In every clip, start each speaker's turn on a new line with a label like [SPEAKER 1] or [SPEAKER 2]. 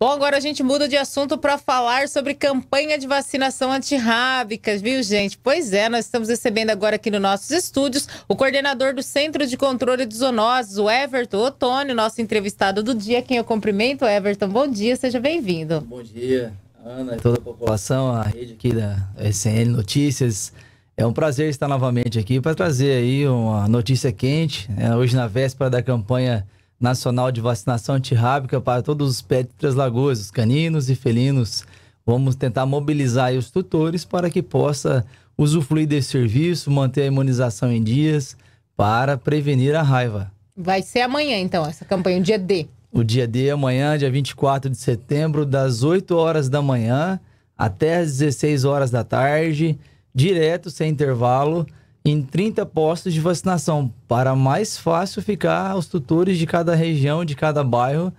[SPEAKER 1] Bom, agora a gente muda de assunto para falar sobre campanha de vacinação antirrábica, viu, gente? Pois é, nós estamos recebendo agora aqui nos nossos estúdios o coordenador do Centro de Controle de Zoonoses, o Everton Otônio, nosso entrevistado do dia, quem eu cumprimento. Everton, bom dia, seja bem-vindo. Bom dia, Ana
[SPEAKER 2] e toda a população, a rede aqui da SN Notícias. É um prazer estar novamente aqui para trazer aí uma notícia quente, né? hoje na véspera da campanha nacional de vacinação antirrábica para todos os pets três lagoas, os caninos e felinos. Vamos tentar mobilizar os tutores para que possa usufruir desse serviço, manter a imunização em dias para prevenir a raiva.
[SPEAKER 1] Vai ser amanhã, então, essa campanha, o dia D.
[SPEAKER 2] O dia D é amanhã, dia 24 de setembro, das 8 horas da manhã até as 16 horas da tarde, direto, sem intervalo em 30 postos de vacinação, para mais fácil ficar os tutores de cada região, de cada bairro,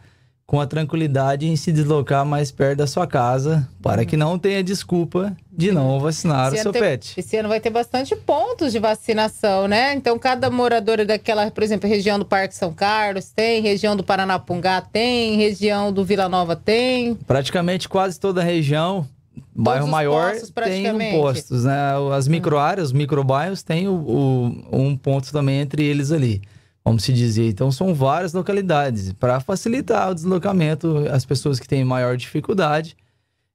[SPEAKER 2] com a tranquilidade em se deslocar mais perto da sua casa, para que não tenha desculpa de não vacinar esse o seu tem, pet.
[SPEAKER 1] Esse ano vai ter bastante pontos de vacinação, né? Então, cada moradora daquela, por exemplo, região do Parque São Carlos tem, região do Paranapungá tem, região do Vila Nova tem.
[SPEAKER 2] Praticamente quase toda a região Bairro Todos maior postos, tem um postos, né? As hum. microáreas, os microbairros tem o, o, um ponto também entre eles ali, como se dizia. Então são várias localidades para facilitar o deslocamento as pessoas que têm maior dificuldade.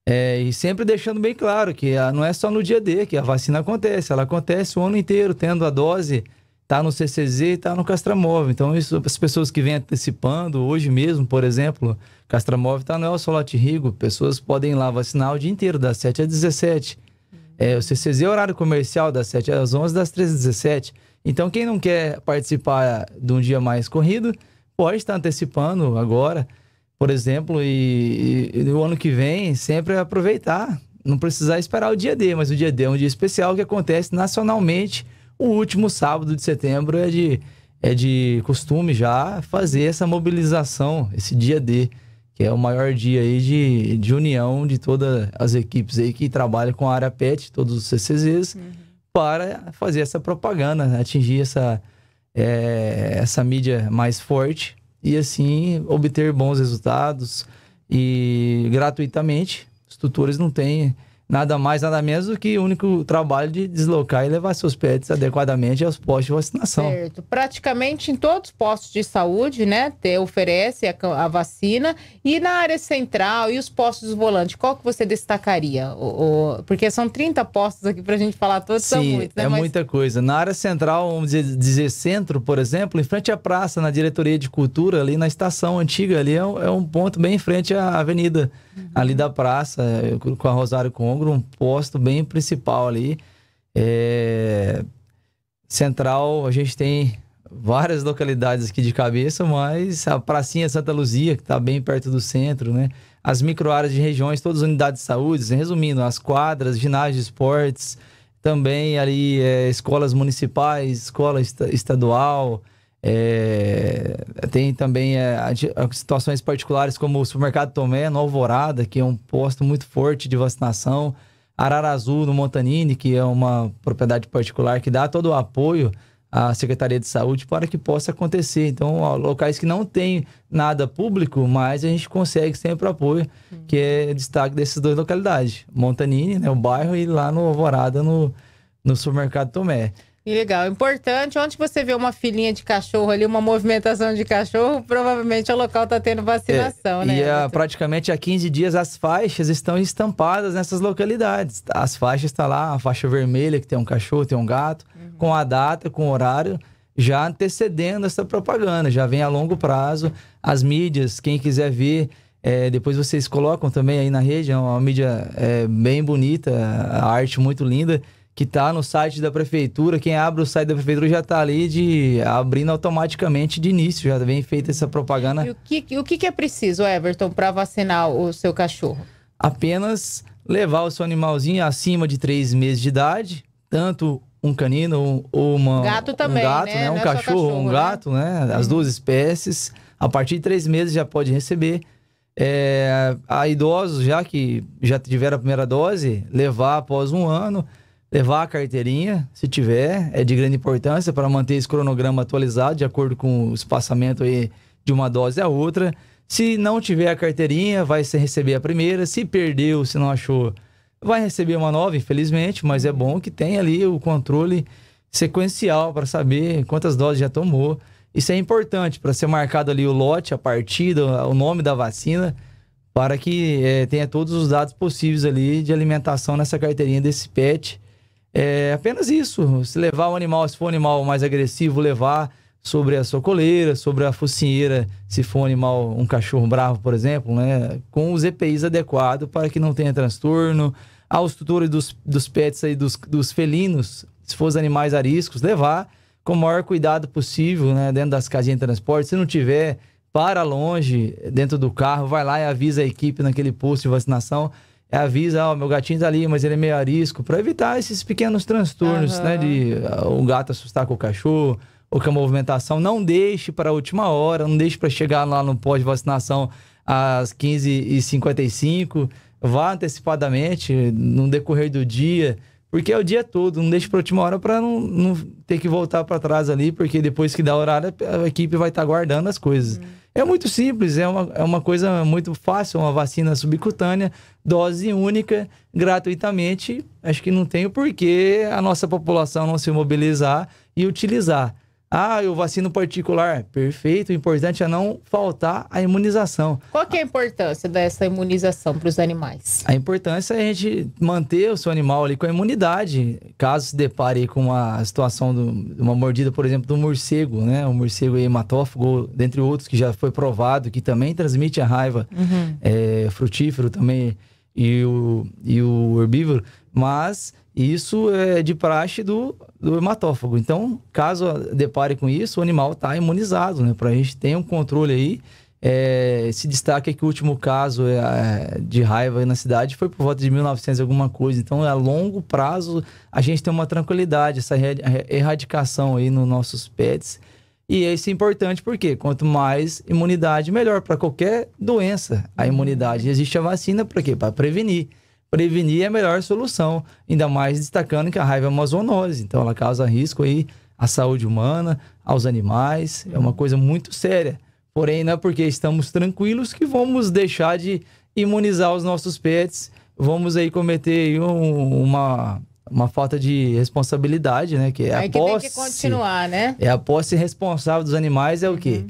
[SPEAKER 2] É, e sempre deixando bem claro que a, ah, não é só no dia D que a vacina acontece, ela acontece o ano inteiro, tendo a dose tá no CCZ e tá no Castramóvel. Então, isso, as pessoas que vêm antecipando, hoje mesmo, por exemplo, Castramóvel está no Solote Rigo, pessoas podem ir lá vacinar o dia inteiro, das 7 às 17. É, o CCZ é horário comercial, das 7 às 11, das 13 às 17. Então, quem não quer participar de um dia mais corrido, pode estar antecipando agora, por exemplo, e, e, e no ano que vem, sempre aproveitar. Não precisar esperar o dia D, mas o dia D é um dia especial que acontece nacionalmente o último sábado de setembro é de, é de costume já fazer essa mobilização, esse dia D, que é o maior dia aí de, de união de todas as equipes aí que trabalham com a área PET, todos os CCZs, uhum. para fazer essa propaganda, né? atingir essa, é, essa mídia mais forte e assim obter bons resultados e gratuitamente. Os tutores não têm nada mais, nada menos do que o único trabalho de deslocar e levar seus pets adequadamente aos postos de vacinação. Certo.
[SPEAKER 1] Praticamente em todos os postos de saúde, né, te, oferece a, a, vacina. E na área central e os postos volantes, qual que você destacaria? O, o, porque são 30 postos aqui para a gente falar todos, Sim, são muitos, né? é Mas... muita
[SPEAKER 2] coisa. Na área central, vamos dizer, dizer, centro, por exemplo, em frente à praça, na diretoria de cultura, ali na estação antiga, ali é é um ponto bem em frente à avenida uhum. ali da praça, com a Rosário Congro, um posto bem principal ali. É... Central, a gente tem várias localidades aqui de cabeça, mas a pracinha Santa Luzia, que está bem perto do centro, né? As microáreas de regiões, todas as unidades de saúde, assim, resumindo, as quadras, ginásios de esportes, também ali é, escolas municipais, escola est estadual, é, tem também é, situações particulares como o supermercado Tomé, no Alvorada, que é um posto muito forte de vacinação. Arara no Montanini, que é uma propriedade particular que dá todo o apoio à Secretaria de Saúde para que possa acontecer. Então, ó, locais que não tem nada público, mas a gente consegue sempre o apoio, hum. que é destaque dessas duas localidades. Montanini, né, o bairro, e lá no Alvorada, no, no supermercado Tomé.
[SPEAKER 1] Que legal. Importante, onde você vê uma filhinha de cachorro ali, uma movimentação de cachorro, provavelmente o local está tendo vacinação, é, né? E é
[SPEAKER 2] a, praticamente há 15 dias as faixas estão estampadas nessas localidades. As faixas estão tá lá, a faixa vermelha, que tem um cachorro, tem um gato, uhum. com a data, com o horário, já antecedendo essa propaganda, já vem a longo prazo. As mídias, quem quiser ver, é, depois vocês colocam também aí na rede, é uma mídia é, bem bonita, a arte muito linda que tá no site da prefeitura. Quem abre o site da prefeitura já tá ali de abrindo automaticamente de início, já vem feita essa propaganda. E o
[SPEAKER 1] que, o que é preciso, Everton, para vacinar o seu cachorro?
[SPEAKER 2] Apenas levar o seu animalzinho acima de três meses de idade, tanto um canino ou uma, gato também, um gato, né? né? Um é cachorro, cachorro, um né? gato, né? As duas espécies. A partir de três meses já pode receber. É, a idosos já que já tiveram a primeira dose, levar após um ano levar a carteirinha, se tiver, é de grande importância para manter esse cronograma atualizado, de acordo com o espaçamento aí de uma dose à outra. Se não tiver a carteirinha, vai receber a primeira. Se perdeu, se não achou, vai receber uma nova, infelizmente, mas é bom que tenha ali o controle sequencial para saber quantas doses já tomou. Isso é importante para ser marcado ali o lote, a partida, o nome da vacina, para que é, tenha todos os dados possíveis ali de alimentação nessa carteirinha desse PET é apenas isso. Se levar o animal, se for um animal mais agressivo, levar sobre a sua coleira, sobre a focinheira, se for um animal, um cachorro bravo, por exemplo, né? Com os EPIs adequados para que não tenha transtorno. Aos ah, tutores dos, dos pets aí, dos, dos felinos, se for os animais ariscos, levar com o maior cuidado possível, né? Dentro das casinhas de transporte. Se não tiver, para longe, dentro do carro, vai lá e avisa a equipe naquele posto de vacinação é, avisa, ó, oh, meu gatinho tá ali, mas ele é meio arisco, para evitar esses pequenos transtornos, uhum. né? De uh, o gato assustar com o cachorro, ou que a movimentação. Não deixe para a última hora, não deixe para chegar lá no pós-vacinação às 15h55. Vá antecipadamente, no decorrer do dia porque é o dia todo, não deixa para última hora para não, não, ter que voltar para trás ali, porque depois que dá horário, a equipe vai estar tá guardando as coisas. Hum. É muito simples, é uma, é uma coisa muito fácil, uma vacina subcutânea, dose única, gratuitamente. Acho que não tem o porquê a nossa população não se mobilizar e utilizar. Ah, eu vacino particular. Perfeito. O importante é não faltar a imunização.
[SPEAKER 1] Qual que é a importância dessa imunização para os animais?
[SPEAKER 2] A importância é a gente manter o seu animal ali com a imunidade. Caso se depare com uma situação de uma mordida, por exemplo, do morcego, né? O morcego hematófago, dentre outros, que já foi provado, que também transmite a raiva. Uhum. É, frutífero também e o, e o herbívoro mas isso é de praxe do, do hematófago. Então, caso depare com isso, o animal está imunizado, né? Para a gente ter um controle aí. É, se destaca que o último caso é, de raiva na cidade foi por volta de 1900 alguma coisa. Então, é a longo prazo, a gente tem uma tranquilidade, essa erradicação aí nos nossos pets. E isso é importante porque quanto mais imunidade, melhor para qualquer doença a imunidade. Existe a vacina para quê? Para prevenir prevenir é a melhor solução, ainda mais destacando que a raiva é uma zoonose, então ela causa risco aí à saúde humana, aos animais, é uma coisa muito séria. Porém, não é porque estamos tranquilos que vamos deixar de imunizar os nossos pets, vamos aí cometer um, uma uma falta de responsabilidade, né? Que é, é a que posse, tem que continuar, né? É a posse responsável dos animais é o quê?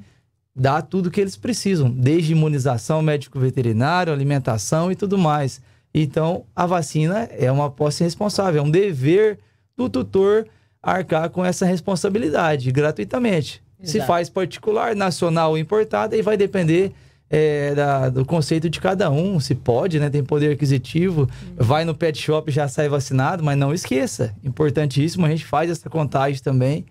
[SPEAKER 2] dá uhum. Dar tudo que eles precisam, desde imunização, médico veterinário, alimentação e tudo mais. Então, a vacina é uma posse responsável, é um dever do tutor arcar com essa responsabilidade gratuitamente. Exato. Se faz particular, nacional ou importada, e vai depender é, da, do conceito de cada um, se pode, né? Tem poder aquisitivo, uhum. vai no pet shop já sai vacinado, mas não esqueça, importantíssimo, a gente faz essa contagem também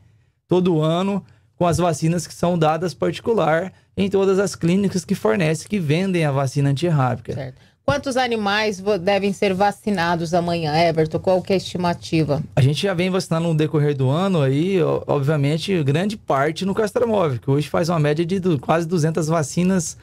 [SPEAKER 2] todo ano com as vacinas que são dadas particular em todas as clínicas que fornecem, que vendem a vacina antirrábica. Certo.
[SPEAKER 1] Quantos animais devem ser vacinados amanhã, Everton? Qual que é a estimativa?
[SPEAKER 2] A gente já vem vacinando no decorrer do ano aí, obviamente, grande parte no Castramóvel, que hoje faz uma média de quase 200 vacinas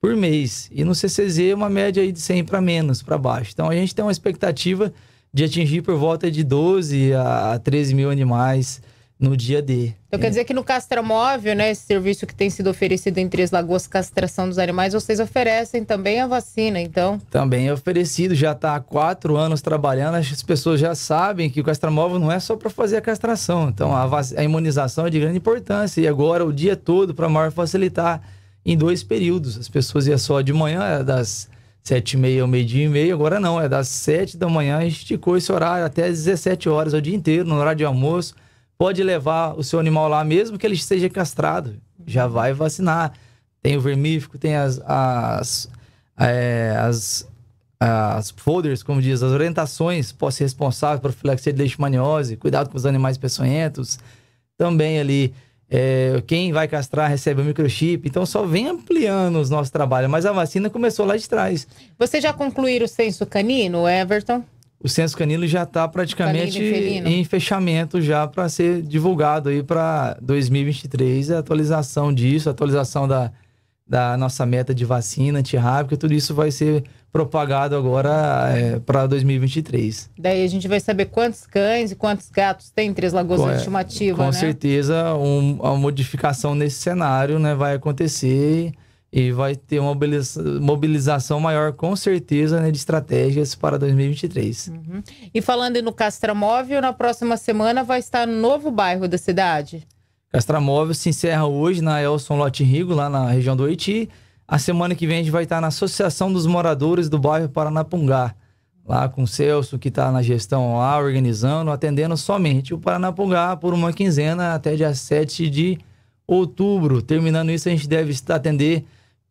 [SPEAKER 2] por mês. E no CCZ, uma média aí de 100 para menos, para baixo. Então, a gente tem uma expectativa de atingir por volta de 12 a 13 mil animais no dia D. Então é. quer dizer
[SPEAKER 1] que no castramóvel, né, esse serviço que tem sido oferecido em Três Lagoas, castração dos animais, vocês oferecem também a vacina, então?
[SPEAKER 2] Também é oferecido, já está há quatro anos trabalhando, as pessoas já sabem que o castramóvel não é só para fazer a castração, então a, a, imunização é de grande importância, e agora o dia todo para maior facilitar em dois períodos, as pessoas iam só de manhã, é das sete e meia ao meio-dia e meio, agora não, é das sete da manhã, esticou esse horário até às 17 horas, é o dia inteiro, no horário de almoço, Pode levar o seu animal lá mesmo que ele esteja castrado. Já uhum. vai vacinar. Tem o vermífico, tem as, as, é, as, as folders, como diz, as orientações. posse responsável por filaxia de leishmaniose, cuidado com os animais peçonhentos. Também ali, é, quem vai castrar recebe o microchip. Então só vem ampliando os nossos trabalhos. Mas a vacina começou lá de trás.
[SPEAKER 1] Você já concluíram o censo canino, Everton?
[SPEAKER 2] o censo canino já está praticamente tá em fechamento já para ser divulgado aí para 2023, a atualização disso, a atualização da, da nossa meta de vacina antirrábica, tudo isso vai ser propagado agora é, para 2023.
[SPEAKER 1] Daí a gente vai saber quantos cães e quantos gatos tem em Três Lagoas com, estimativa, é, Com né?
[SPEAKER 2] certeza, um, uma modificação nesse cenário né, vai acontecer e vai ter uma mobilização maior, com certeza, né, de estratégias para 2023. Uhum.
[SPEAKER 1] E falando no Castramóvel, na próxima semana vai estar no novo bairro da cidade?
[SPEAKER 2] Castramóvel se encerra hoje na Elson Lote Rigo, lá na região do Haiti. A semana que vem a gente vai estar na Associação dos Moradores do Bairro Paranapungá, lá com o Celso, que está na gestão lá, organizando, atendendo somente o Paranapungá por uma quinzena até dia 7 de outubro. Terminando isso, a gente deve atender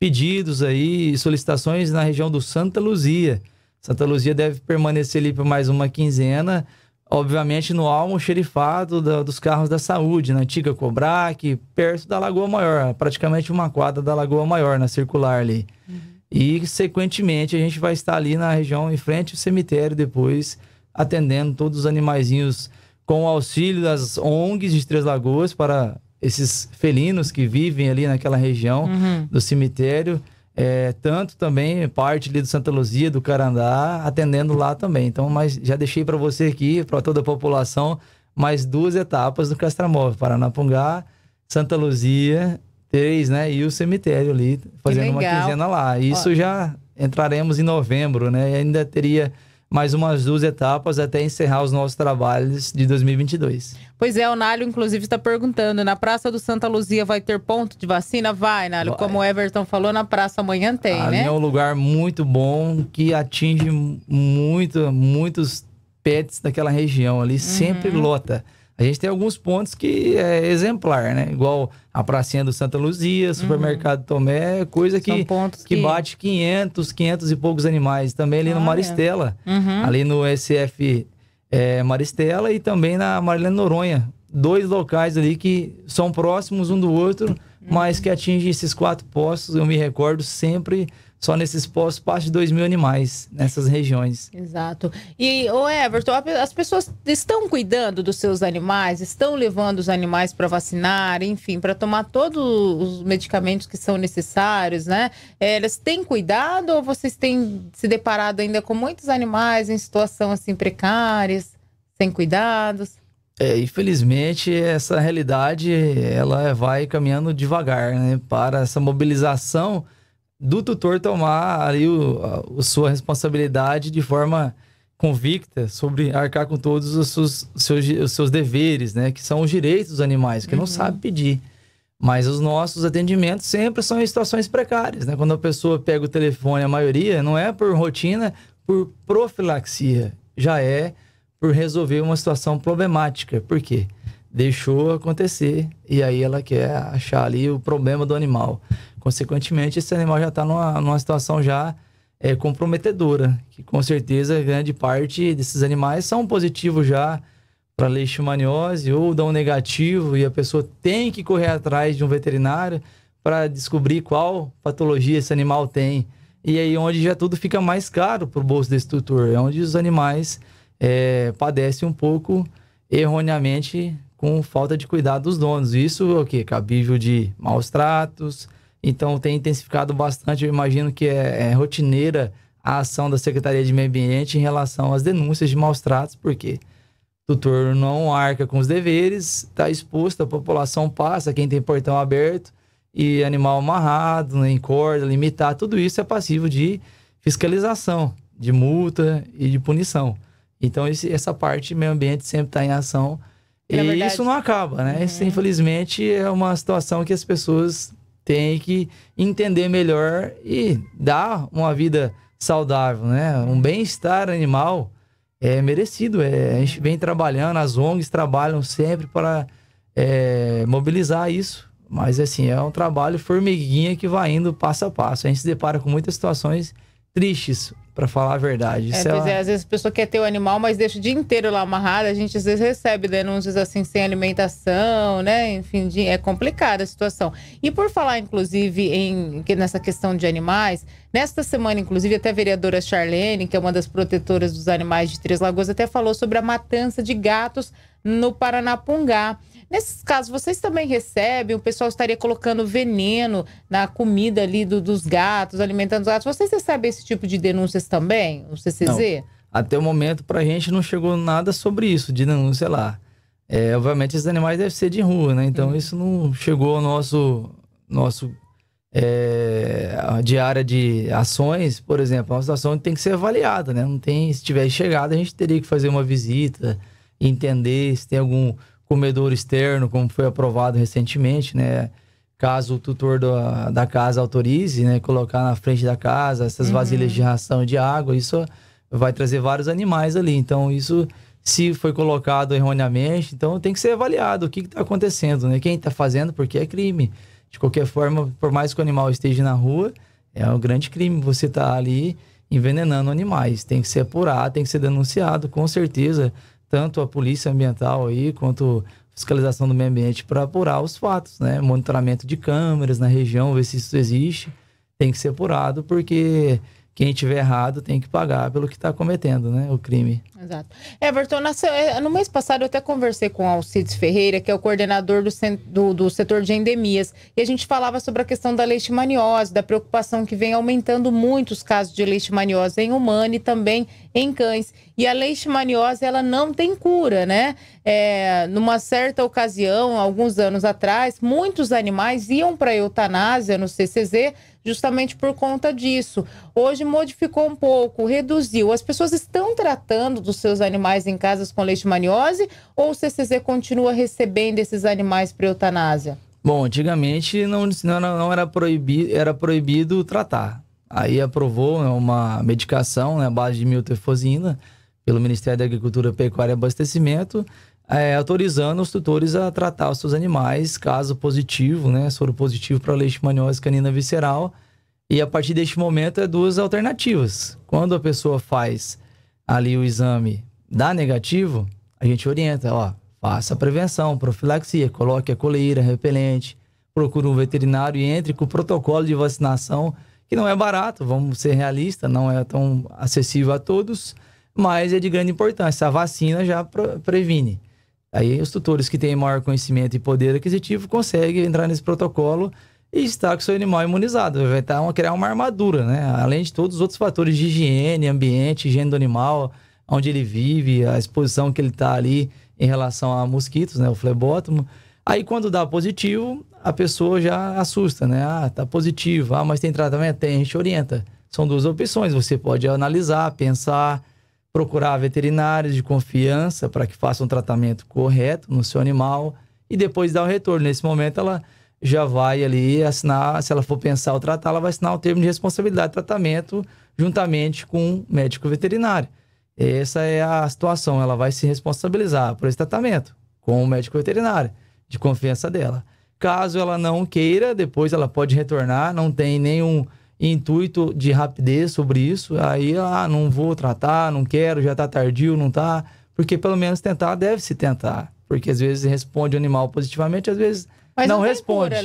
[SPEAKER 2] pedidos aí, solicitações na região do Santa Luzia. Santa Luzia deve permanecer ali por mais uma quinzena, obviamente no almoxerifado da, dos carros da saúde, na né? antiga Cobrac, perto da Lagoa Maior, praticamente uma quadra da Lagoa Maior, na circular ali. Uhum. E, sequentemente, a gente vai estar ali na região em frente ao cemitério depois, atendendo todos os animaizinhos com o auxílio das ONGs de Três Lagoas para esses felinos que vivem ali naquela região uhum. do cemitério. É, tanto também parte ali do Santa Luzia, do Carandá, atendendo lá também. Então, mas já deixei para você aqui, para toda a população, mais duas etapas do Castramóvel: Paranapungá, Santa Luzia, três, né? E o cemitério ali, fazendo uma quinzena lá. Isso Ó. já entraremos em novembro, né? E ainda teria mais umas duas etapas até encerrar os nossos trabalhos de 2022.
[SPEAKER 1] Pois é, o Nálio, inclusive, está perguntando: na Praça do Santa Luzia vai ter ponto de vacina? Vai, Nálio. Vai. Como o Everton falou, na praça amanhã tem, Ali né? É
[SPEAKER 2] um lugar muito bom que atinge muito, muitos pets daquela região ali, uhum. sempre lota a gente tem alguns pontos que é exemplar, né? Igual a pracinha do Santa Luzia, uhum. supermercado uhum. Tomé, coisa que, que, que, bate 500, 500 e poucos animais. Também ali ah, no Maristela, é. uhum. ali no SF é, Maristela e também na Marilena Noronha. Dois locais ali que são próximos um do outro, uhum. mas que atingem esses quatro postos. Eu me recordo sempre só nesses postos parte de 2 mil animais nessas regiões.
[SPEAKER 1] Exato. E, o Everton, as pessoas estão cuidando dos seus animais, estão levando os animais para vacinar, enfim, para tomar todos os medicamentos que são necessários, né? É, elas têm cuidado ou vocês têm se deparado ainda com muitos animais em situação assim precárias, sem cuidados?
[SPEAKER 2] É, infelizmente, essa realidade ela vai caminhando devagar, né? Para essa mobilização do tutor tomar ali o, a, a sua responsabilidade de forma convicta sobre arcar com todos os seus, seus, os seus deveres, né? Que são os direitos dos animais, que uhum. não sabe pedir. Mas os nossos atendimentos sempre são em situações precárias, né? Quando a pessoa pega o telefone, a maioria não é por rotina, por profilaxia, já é por resolver uma situação problemática. Por quê? Deixou acontecer e aí ela quer achar ali o problema do animal. Consequentemente, esse animal já está numa, numa situação já é, comprometedora, que com certeza grande parte desses animais são positivos já para leishmaniose ou dão negativo e a pessoa tem que correr atrás de um veterinário para descobrir qual patologia esse animal tem. E aí onde já tudo fica mais caro para o bolso desse tutor, é onde os animais é, padecem um pouco erroneamente com falta de cuidado dos donos. Isso é o que? Cabível de maus tratos, então tem intensificado bastante, eu imagino que é, é rotineira a ação da Secretaria de Meio Ambiente em relação às denúncias de maus tratos, porque o tutor não arca com os deveres, está exposto, a população passa, quem tem portão aberto e animal amarrado, em corda, limitar, tudo isso é passivo de fiscalização, de multa e de punição. Então esse, essa parte meio ambiente sempre está em ação e, é e verdade... isso não acaba, né? Isso, uhum. infelizmente, é uma situação que as pessoas tem que entender melhor e dar uma vida saudável, né? Um bem-estar animal é merecido. É, a gente vem trabalhando, as ONGs trabalham sempre para é, mobilizar isso. Mas assim, é um trabalho formiguinha que vai indo passo a passo. A gente se depara com muitas situações tristes para falar a verdade. É, ela... é, às
[SPEAKER 1] vezes a pessoa quer ter o animal, mas deixa o dia inteiro lá amarrado. A gente às vezes recebe denúncias assim, sem alimentação, né? Enfim, de... é complicada a situação. E por falar, inclusive, em que nessa questão de animais, nesta semana, inclusive, até a vereadora Charlene, que é uma das protetoras dos animais de Três Lagoas, até falou sobre a matança de gatos no Paranapungá. Nesses casos, vocês também recebem, o pessoal estaria colocando veneno na comida ali do, dos gatos, alimentando os gatos. Vocês recebem esse tipo de denúncias também, o CCZ? Não.
[SPEAKER 2] Até o momento, para a gente, não chegou nada sobre isso, de denúncia lá. É, obviamente, esses animais devem ser de rua, né? Então, isso não chegou ao nosso, nosso é, diária de ações, por exemplo, é uma situação que tem que ser avaliada, né? Não tem, se tivesse chegado, a gente teria que fazer uma visita, entender se tem algum comedor externo, como foi aprovado recentemente, né? Caso o tutor da, da casa autorize, né? Colocar na frente da casa essas uhum. vasilhas de ração e de água, isso vai trazer vários animais ali. Então, isso se foi colocado erroneamente, então tem que ser avaliado o que está acontecendo, né? Quem está fazendo, porque é crime. De qualquer forma, por mais que o animal esteja na rua, é um grande crime você estar tá ali envenenando animais. Tem que ser apurado, tem que ser denunciado, com certeza tanto a polícia ambiental aí quanto fiscalização do meio ambiente para apurar os fatos, né? Monitoramento de câmeras na região, ver se isso existe, tem que ser apurado, porque quem tiver errado tem que pagar pelo que está cometendo, né? O crime.
[SPEAKER 1] Exato. Everton, eh, no mês passado eu até conversei com Alcides Ferreira, que é o coordenador do, do, do setor de endemias, e a gente falava sobre a questão da leishmaniose, da preocupação que vem aumentando muito os casos de leishmaniose em humano e também em cães. E a leishmaniose, ela não tem cura, né? É, numa certa ocasião, alguns anos atrás, muitos animais iam para a eutanásia no CCZ, justamente por conta disso. Hoje modificou um pouco, reduziu. As pessoas estão tratando dos seus animais em casas com leishmaniose ou o CCZ continua recebendo esses animais para eutanásia?
[SPEAKER 2] Bom, antigamente não, não, não era, proibido, era proibido tratar. Aí aprovou uma medicação, né, base de miltefosina, pelo Ministério da Agricultura, Pecuária e Abastecimento, é, autorizando os tutores a tratar os seus animais, caso positivo, né? Soro positivo para leishmaniose canina visceral. E a partir deste momento é duas alternativas. Quando a pessoa faz ali o exame dá negativo, a gente orienta, ó, faça a prevenção, profilaxia, coloque a coleira, repelente, procure um veterinário e entre com o protocolo de vacinação, que não é barato, vamos ser realistas, não é tão acessível a todos, mas é de grande importância. A vacina já previne. Aí os tutores que têm maior conhecimento e poder aquisitivo conseguem entrar nesse protocolo e estar com seu animal imunizado. Vai estar tá uma, criar uma armadura, né? Além de todos os outros fatores de higiene, ambiente, higiene do animal, onde ele vive, a exposição que ele está ali em relação a mosquitos, né? O flebótomo. Aí quando dá positivo, a pessoa já assusta, né? Ah, tá positivo. Ah, mas tem tratamento? Tem, a gente orienta. São duas opções. Você pode analisar, pensar, procurar veterinários de confiança para que façam um tratamento correto no seu animal e depois dar o retorno. Nesse momento, ela já vai ali assinar, se ela for pensar ou tratar, ela vai assinar o termo de responsabilidade de tratamento juntamente com o médico veterinário. Essa é a situação, ela vai se responsabilizar por esse tratamento com o médico veterinário, de confiança dela. Caso ela não queira, depois ela pode retornar, não tem nenhum intuito de rapidez sobre isso. Aí, ah, não vou tratar, não quero, já tá tardio, não tá. Porque pelo menos tentar deve se tentar. Porque às vezes responde o animal positivamente, às vezes Mas não, não responde.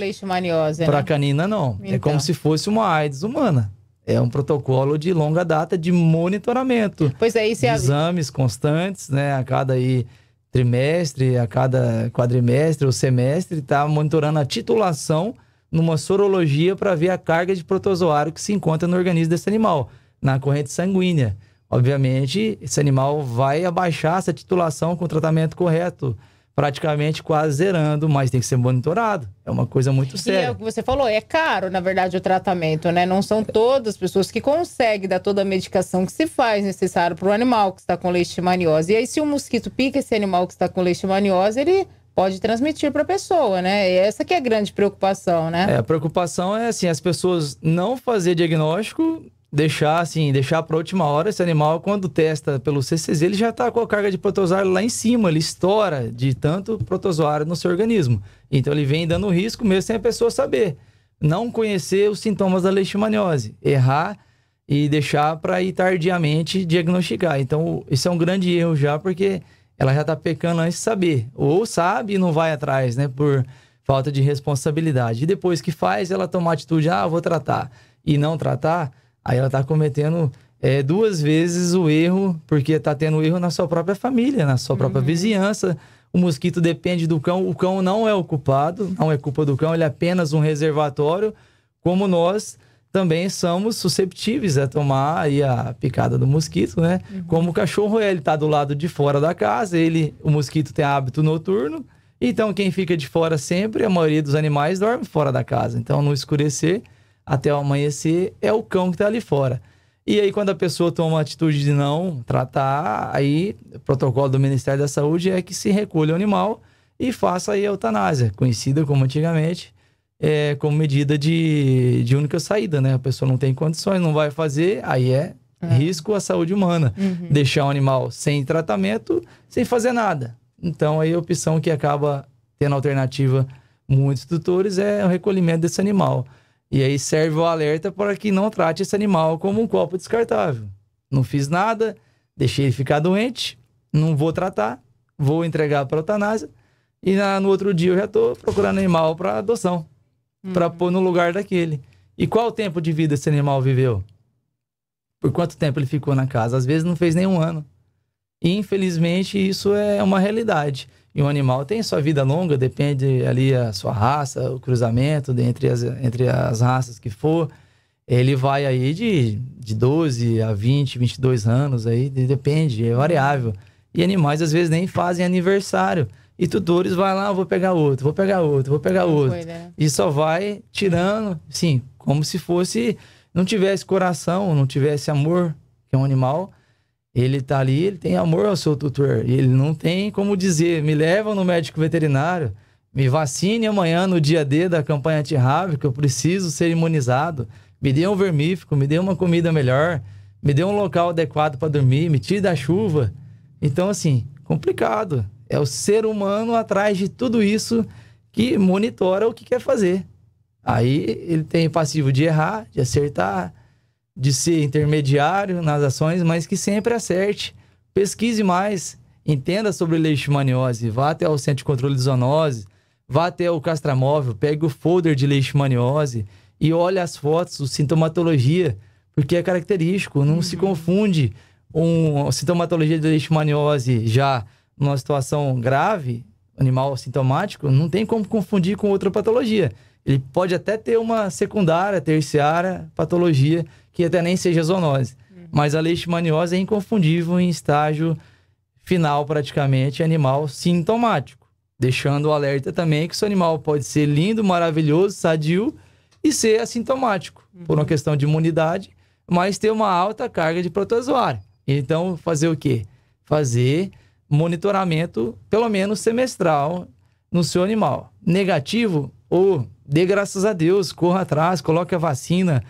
[SPEAKER 2] Para né? canina, não. É então. É como se fosse uma AIDS humana. É um protocolo de longa data de monitoramento. Pois é, isso é Exames constantes, né? A cada aí trimestre, a cada quadrimestre ou semestre, está monitorando a titulação numa sorologia para ver a carga de protozoário que se encontra no organismo desse animal, na corrente sanguínea. Obviamente, esse animal vai abaixar essa titulação com o tratamento correto, praticamente quase zerando, mas tem que ser monitorado. É uma coisa muito séria. E é o
[SPEAKER 1] que você falou, é caro, na verdade, o tratamento, né? Não são todas as pessoas que conseguem dar toda a medicação que se faz necessário para o animal que está com leishmaniose. E aí, se um mosquito pica esse animal que está com leishmaniose, ele pode transmitir para a pessoa, né? E essa que é a grande preocupação, né? É, a
[SPEAKER 2] preocupação é assim, as pessoas não fazer diagnóstico, deixar assim, deixar para última hora esse animal quando testa pelo CCZ, ele já está com a carga de protozoário lá em cima, ele estoura de tanto protozoário no seu organismo. Então ele vem dando risco mesmo sem a pessoa saber. Não conhecer os sintomas da leishmaniose, errar e deixar para ir tardiamente diagnosticar. Então, isso é um grande erro já, porque ela já tá pecando antes de saber. Ou sabe e não vai atrás, né? Por falta de responsabilidade. E depois que faz, ela toma a atitude, ah, vou tratar, e não tratar, aí ela tá cometendo é, duas vezes o erro, porque tá tendo erro na sua própria família, na sua própria uhum. vizinhança. O mosquito depende do cão, o cão não é o culpado, não é culpa do cão, ele é apenas um reservatório, como nós também somos susceptíveis a tomar aí a picada do mosquito, né? Uhum. Como o cachorro ele tá do lado de fora da casa, ele o mosquito tem hábito noturno, então quem fica de fora sempre, a maioria dos animais dorme fora da casa. Então no escurecer até o amanhecer é o cão que tá ali fora. E aí quando a pessoa toma a atitude de não tratar, aí o protocolo do Ministério da Saúde é que se recolha o animal e faça aí a eutanásia, conhecida como antigamente é, como medida de, de única saída, né? A pessoa não tem condições, não vai fazer, aí é, é. risco à saúde humana. Uhum. Deixar um animal sem tratamento, sem fazer nada. Então, aí a opção que acaba tendo alternativa muitos tutores é o recolhimento desse animal. E aí serve o alerta para que não trate esse animal como um copo descartável. Não fiz nada, deixei ele ficar doente, não vou tratar, vou entregar para a eutanásia e na, no outro dia eu já estou procurando animal para adoção uhum. para pôr no lugar daquele. E qual o tempo de vida esse animal viveu? Por quanto tempo ele ficou na casa? Às vezes não fez nenhum ano. E infelizmente isso é uma realidade. E um animal tem sua vida longa, depende ali a sua raça, o cruzamento entre as, entre as raças que for. Ele vai aí de, de 12 a 20, 22 anos aí, depende, é variável. E animais às vezes nem fazem aniversário e tutores vai lá, vou pegar outro, vou pegar outro, vou pegar outro. Foi, né? E só vai tirando, sim, como se fosse não tivesse coração, não tivesse amor, que é um animal, ele tá ali, ele tem amor ao seu tutor, e ele não tem como dizer, me leva no médico veterinário, me vacine amanhã no dia D da campanha antirrábica, que eu preciso ser imunizado, me dê um vermífico, me dê uma comida melhor, me dê um local adequado para dormir, me tire da chuva. Então assim, complicado. É o ser humano atrás de tudo isso que monitora o que quer fazer. Aí ele tem passivo de errar, de acertar, de ser intermediário nas ações, mas que sempre acerte. Pesquise mais, entenda sobre leishmaniose, vá até o centro de controle de zoonose, vá até o castramóvel, pegue o folder de leishmaniose e olhe as fotos, a sintomatologia, porque é característico, não uhum. se confunde uma sintomatologia de leishmaniose já numa situação grave, animal sintomático, não tem como confundir com outra patologia. Ele pode até ter uma secundária, terciária patologia, que até nem seja zoonose. Uhum. Mas a leishmaniose é inconfundível em estágio final, praticamente, animal sintomático. Deixando o alerta também que seu animal pode ser lindo, maravilhoso, sadio e ser assintomático, uhum. por uma questão de imunidade, mas ter uma alta carga de protozoário. Então, fazer o quê? Fazer monitoramento, pelo menos semestral, no seu animal. Negativo, ou dê graças a Deus, corra atrás, coloque a vacina,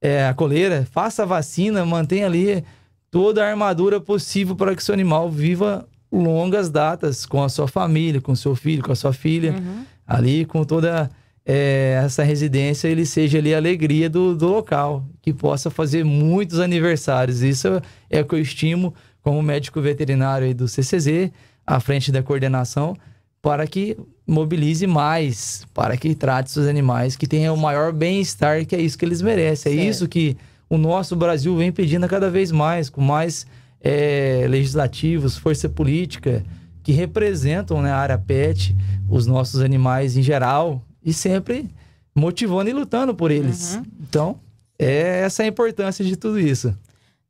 [SPEAKER 2] é, a coleira, faça a vacina, mantenha ali toda a armadura possível para que seu animal viva longas datas com a sua família, com seu filho, com a sua filha, uhum. ali com toda é, essa residência, ele seja ali a alegria do, do local, que possa fazer muitos aniversários. Isso é o que eu estimo como médico veterinário do CCZ, à frente da coordenação, para que mobilize mais, para que trate seus animais, que tenham o maior bem-estar, que é isso que eles merecem. É certo. É isso que o nosso Brasil vem pedindo cada vez mais, com mais é, legislativos, força política, que representam né, a área pet, os nossos animais em geral, e sempre motivando e lutando por eles. Uhum. Então, é essa a importância de tudo isso.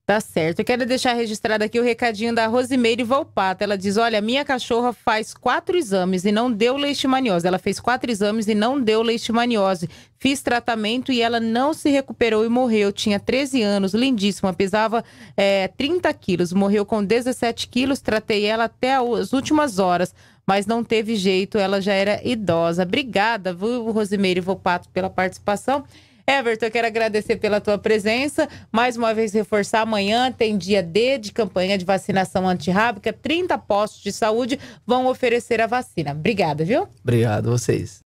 [SPEAKER 1] Tá certo. Eu quero deixar registrado aqui o recadinho da Rosimeire Volpato. Ela diz: Olha, minha cachorra faz quatro exames e não deu leishmaniose. Ela fez quatro exames e não deu leishmaniose. Fiz tratamento e ela não se recuperou e morreu. Tinha 13 anos, lindíssima, pesava é, eh, 30 quilos, morreu com 17 quilos. Tratei ela até as últimas horas, mas não teve jeito, ela já era idosa. Obrigada, viu, Rosimeire Volpato, pela participação. Everton, eu quero agradecer pela tua presença. Mais uma vez reforçar, amanhã tem dia D de campanha de vacinação antirrábica. 30 postos de saúde vão oferecer a vacina. Obrigada, viu?
[SPEAKER 2] Obrigado, a vocês.